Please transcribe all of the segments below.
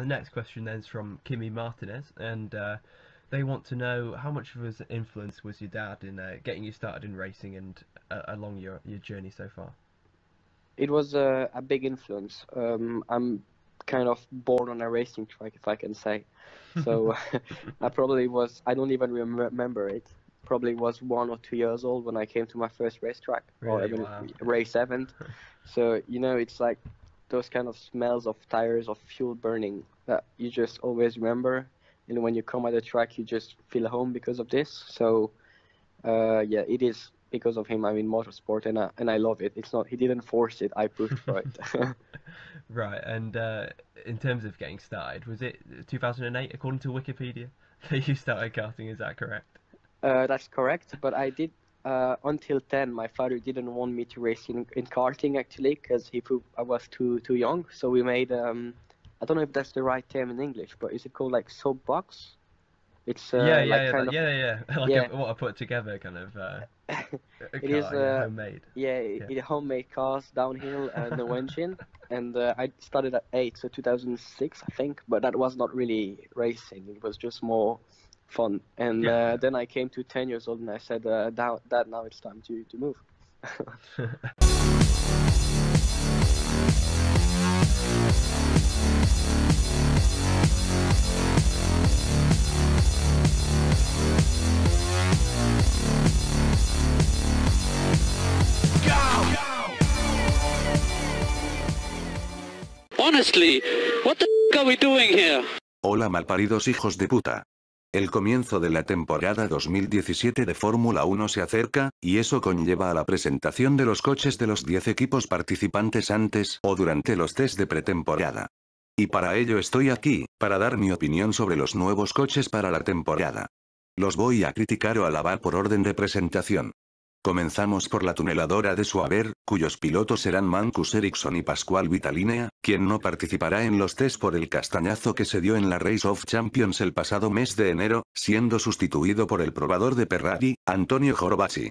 The next question then is from Kimmy Martinez, and uh, they want to know how much of his influence was your dad in uh, getting you started in racing and uh, along your, your journey so far? It was a, a big influence. Um, I'm kind of born on a racing track, if I can say. So I probably was, I don't even remember it. Probably was one or two years old when I came to my first racetrack, really? or even wow. race event. so, you know, it's like those kind of smells of tires of fuel burning that you just always remember and when you come at the track you just feel home because of this so uh, yeah it is because of him i'm in motorsport and I, and I love it it's not he didn't force it i pushed for it right and uh, in terms of getting started was it 2008 according to wikipedia that you started karting is that correct uh, that's correct but i did uh, until ten, my father didn't want me to race in, in karting actually because he thought I was too too young. So we made um, I don't know if that's the right term in English, but is it called like soapbox? It's uh, yeah, yeah, like yeah, kind that, of, yeah, yeah, like yeah. A, what I put together, kind of. Uh, it is uh, homemade. Yeah, yeah. It, it homemade cars, downhill, and no engine. And uh, I started at eight, so 2006, I think. But that was not really racing; it was just more fun. And yeah. uh, then I came to 10 years old and I said, uh, Dad, now it's time to, to move. Honestly, what the are we doing here? Hola malparidos hijos de puta. El comienzo de la temporada 2017 de Fórmula 1 se acerca, y eso conlleva a la presentación de los coches de los 10 equipos participantes antes o durante los test de pretemporada. Y para ello estoy aquí, para dar mi opinión sobre los nuevos coches para la temporada. Los voy a criticar o alabar por orden de presentación. Comenzamos por la tuneladora de su cuyos pilotos serán Mancus Erickson y Pascual Vitalinea, quien no participará en los test por el castañazo que se dio en la Race of Champions el pasado mes de enero, siendo sustituido por el probador de Ferrari, Antonio Jorobacci.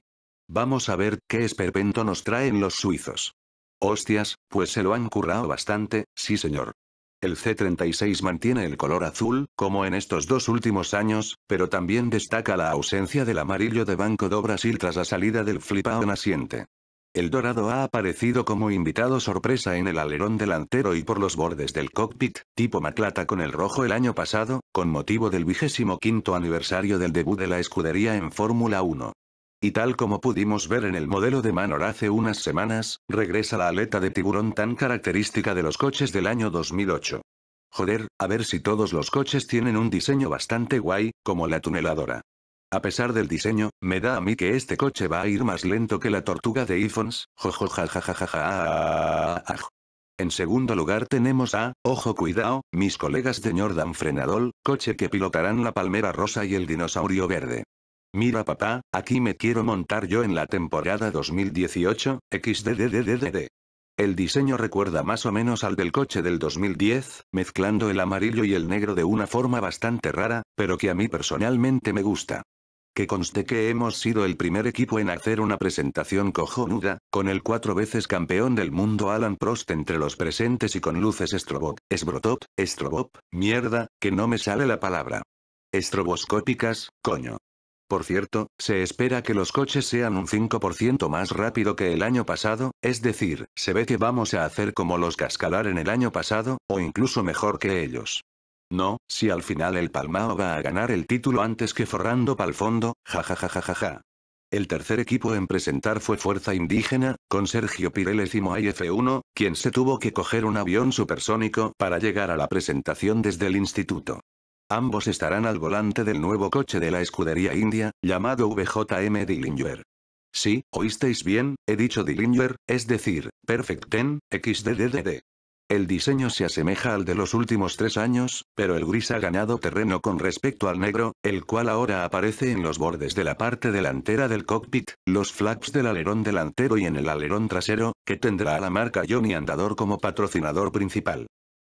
Vamos a ver qué esperpento nos traen los suizos. Hostias, pues se lo han currado bastante, sí señor. El C-36 mantiene el color azul, como en estos dos últimos años, pero también destaca la ausencia del amarillo de Banco do Brasil tras la salida del flipao naciente. El dorado ha aparecido como invitado sorpresa en el alerón delantero y por los bordes del cockpit, tipo matlata con el rojo el año pasado, con motivo del vigésimo quinto aniversario del debut de la escudería en Fórmula 1. Y tal como pudimos ver en el modelo de Manor hace unas semanas, regresa la aleta de tiburón tan característica de los coches del año 2008. Joder, a ver si todos los coches tienen un diseño bastante guay, como la tuneladora. A pesar del diseño, me da a mí que este coche va a ir más lento que la tortuga de iPhones, jojo En segundo lugar tenemos a, ojo cuidado, mis colegas de Jordan Frenadol, coche que pilotarán la palmera rosa y el dinosaurio verde. Mira papá, aquí me quiero montar yo en la temporada 2018, xddddd. El diseño recuerda más o menos al del coche del 2010, mezclando el amarillo y el negro de una forma bastante rara, pero que a mí personalmente me gusta. Que conste que hemos sido el primer equipo en hacer una presentación cojonuda, con el cuatro veces campeón del mundo Alan Prost entre los presentes y con luces estrobop, esbrotop, estrobop, mierda, que no me sale la palabra. Estroboscópicas, coño. Por cierto, se espera que los coches sean un 5% más rápido que el año pasado, es decir, se ve que vamos a hacer como los Cascalar en el año pasado, o incluso mejor que ellos. No, si al final el Palmao va a ganar el título antes que forrando pal fondo, jajajajaja. El tercer equipo en presentar fue Fuerza Indígena, con Sergio Pireles y F1, quien se tuvo que coger un avión supersónico para llegar a la presentación desde el instituto. Ambos estarán al volante del nuevo coche de la escudería india, llamado VJM Dillinger. Sí, oísteis bien, he dicho Dillinger, es decir, Perfect Ten, XDDDD. El diseño se asemeja al de los últimos tres años, pero el gris ha ganado terreno con respecto al negro, el cual ahora aparece en los bordes de la parte delantera del cockpit, los flaps del alerón delantero y en el alerón trasero, que tendrá a la marca Johnny Andador como patrocinador principal.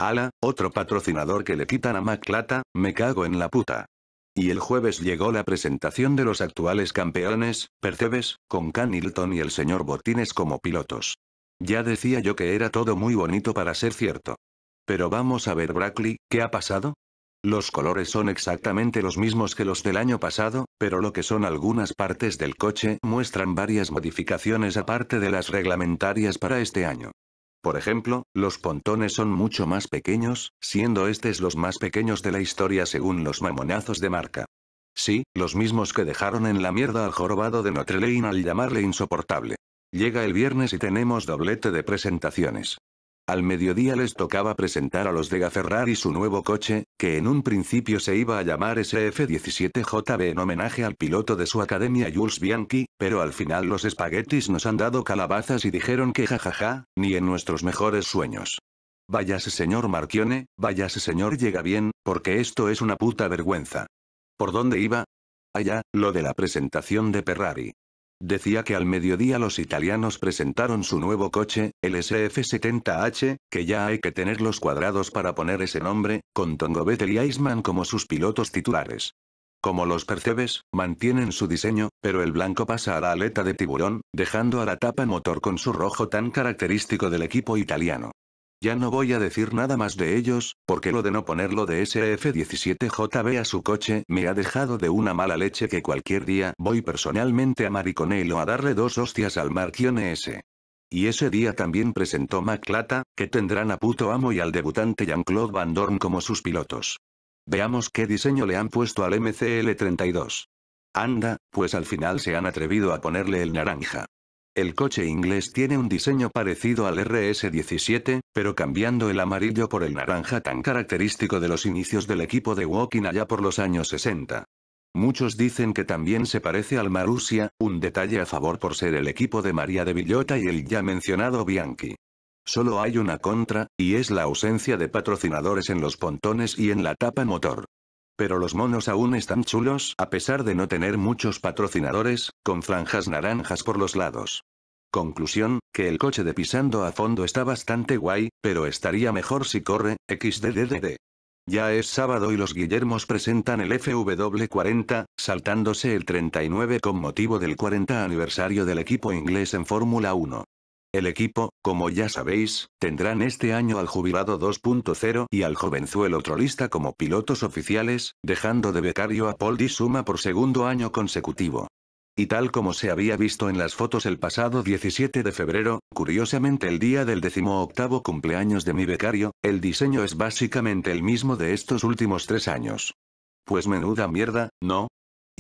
Ala, otro patrocinador que le quitan a Maclata, me cago en la puta. Y el jueves llegó la presentación de los actuales campeones, Percebes, con Canilton y el señor Botines como pilotos. Ya decía yo que era todo muy bonito para ser cierto. Pero vamos a ver Brackley, ¿qué ha pasado? Los colores son exactamente los mismos que los del año pasado, pero lo que son algunas partes del coche muestran varias modificaciones aparte de las reglamentarias para este año. Por ejemplo, los pontones son mucho más pequeños, siendo estos los más pequeños de la historia según los mamonazos de marca. Sí, los mismos que dejaron en la mierda al jorobado de Notre Dame al llamarle insoportable. Llega el viernes y tenemos doblete de presentaciones. Al mediodía les tocaba presentar a los de Ferrari su nuevo coche, que en un principio se iba a llamar SF-17JB en homenaje al piloto de su academia Jules Bianchi, pero al final los espaguetis nos han dado calabazas y dijeron que jajaja, ni en nuestros mejores sueños. Váyase señor Marchione, váyase señor llega bien, porque esto es una puta vergüenza. ¿Por dónde iba? Allá, lo de la presentación de Ferrari. Decía que al mediodía los italianos presentaron su nuevo coche, el SF-70H, que ya hay que tener los cuadrados para poner ese nombre, con Tongo Vettel y Iceman como sus pilotos titulares. Como los percebes, mantienen su diseño, pero el blanco pasa a la aleta de tiburón, dejando a la tapa motor con su rojo tan característico del equipo italiano. Ya no voy a decir nada más de ellos, porque lo de no ponerlo de SF-17JB a su coche me ha dejado de una mala leche que cualquier día voy personalmente a Mariconelo a darle dos hostias al Marquione S. Y ese día también presentó Maclata, que tendrán a puto amo y al debutante Jean-Claude Van Dorn como sus pilotos. Veamos qué diseño le han puesto al MCL-32. Anda, pues al final se han atrevido a ponerle el naranja. El coche inglés tiene un diseño parecido al RS-17, pero cambiando el amarillo por el naranja tan característico de los inicios del equipo de Walking allá por los años 60. Muchos dicen que también se parece al Marussia, un detalle a favor por ser el equipo de María de Villota y el ya mencionado Bianchi. Solo hay una contra, y es la ausencia de patrocinadores en los pontones y en la tapa motor pero los monos aún están chulos a pesar de no tener muchos patrocinadores, con franjas naranjas por los lados. Conclusión, que el coche de pisando a fondo está bastante guay, pero estaría mejor si corre, xddd. Ya es sábado y los Guillermos presentan el FW40, saltándose el 39 con motivo del 40 aniversario del equipo inglés en Fórmula 1. El equipo, como ya sabéis, tendrán este año al jubilado 2.0 y al jovenzuelo trolista como pilotos oficiales, dejando de becario a Paul Di Suma por segundo año consecutivo. Y tal como se había visto en las fotos el pasado 17 de febrero, curiosamente el día del octavo cumpleaños de mi becario, el diseño es básicamente el mismo de estos últimos tres años. Pues menuda mierda, ¿no?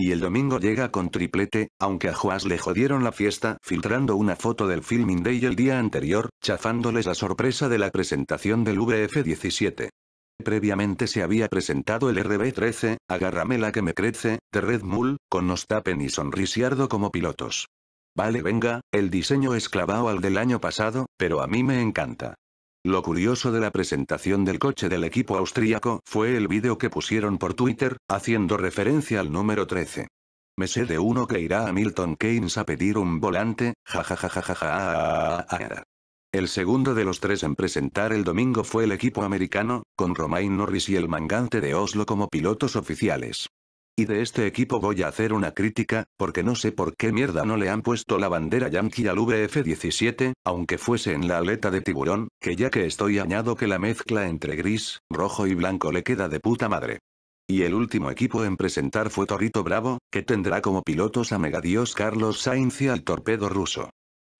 Y el domingo llega con triplete, aunque a Juas le jodieron la fiesta filtrando una foto del filming day el día anterior, chafándoles la sorpresa de la presentación del VF-17. Previamente se había presentado el RB-13, Agárrame la que me crece, de Red Bull, con Nostapen y Sonrisiardo como pilotos. Vale venga, el diseño es clavado al del año pasado, pero a mí me encanta. Lo curioso de la presentación del coche del equipo austríaco fue el vídeo que pusieron por Twitter, haciendo referencia al número 13. Me sé de uno que irá a Milton Keynes a pedir un volante, jajajajaja. El segundo de los tres en presentar el domingo fue el equipo americano, con Romain Norris y el mangante de Oslo como pilotos oficiales. Y de este equipo voy a hacer una crítica, porque no sé por qué mierda no le han puesto la bandera yankee al VF-17, aunque fuese en la aleta de tiburón, que ya que estoy añado que la mezcla entre gris, rojo y blanco le queda de puta madre. Y el último equipo en presentar fue Torito Bravo, que tendrá como pilotos a megadios Carlos Sainz y al torpedo ruso.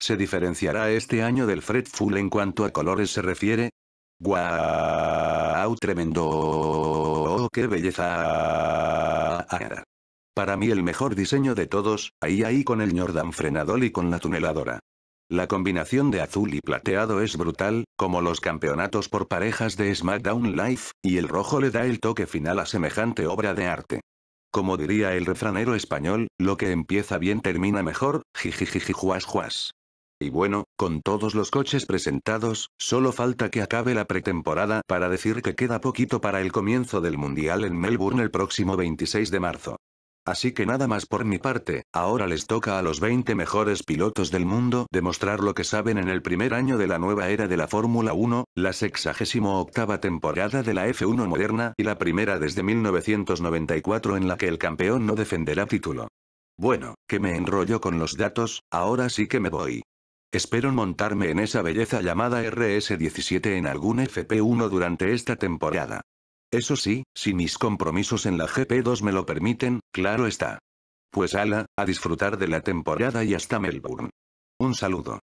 Se diferenciará este año del Fred Full en cuanto a colores se refiere, ¡Guau! ¡Tremendo! Oh, ¡Qué belleza! Para mí el mejor diseño de todos, ahí ahí con el Jordan Frenadol y con la tuneladora. La combinación de azul y plateado es brutal, como los campeonatos por parejas de SmackDown Live, y el rojo le da el toque final a semejante obra de arte. Como diría el refranero español, lo que empieza bien termina mejor, juas juas. Y bueno, con todos los coches presentados, solo falta que acabe la pretemporada para decir que queda poquito para el comienzo del Mundial en Melbourne el próximo 26 de marzo. Así que nada más por mi parte, ahora les toca a los 20 mejores pilotos del mundo demostrar lo que saben en el primer año de la nueva era de la Fórmula 1, la 68 temporada de la F1 moderna y la primera desde 1994 en la que el campeón no defenderá título. Bueno, que me enrollo con los datos, ahora sí que me voy. Espero montarme en esa belleza llamada RS-17 en algún FP1 durante esta temporada. Eso sí, si mis compromisos en la GP2 me lo permiten, claro está. Pues ala, a disfrutar de la temporada y hasta Melbourne. Un saludo.